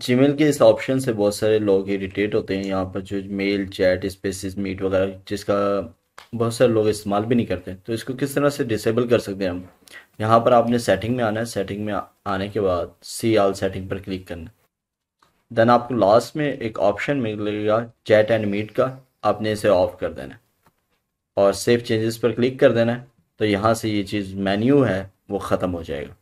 Gmail के इस option से बहुत सारे लोग इरिटेट होते हैं यहाँ पर जो मेल चैट स्पेसिस मीट वगैरह जिसका बहुत सारे लोग इस्तेमाल भी नहीं करते तो इसको किस तरह से डिसेबल कर सकते हैं हम यहाँ पर आपने सेटिंग में आना है सेटिंग में आने के बाद सी आल सेटिंग पर क्लिक करना है देन आपको लास्ट में एक ऑप्शन मिलेगा चैट एंड मीट का आपने इसे ऑफ कर देना है और सेफ चेंजेस पर क्लिक कर देना है तो यहाँ से ये चीज़ मेन्यू है वो ख़त्म हो जाएगा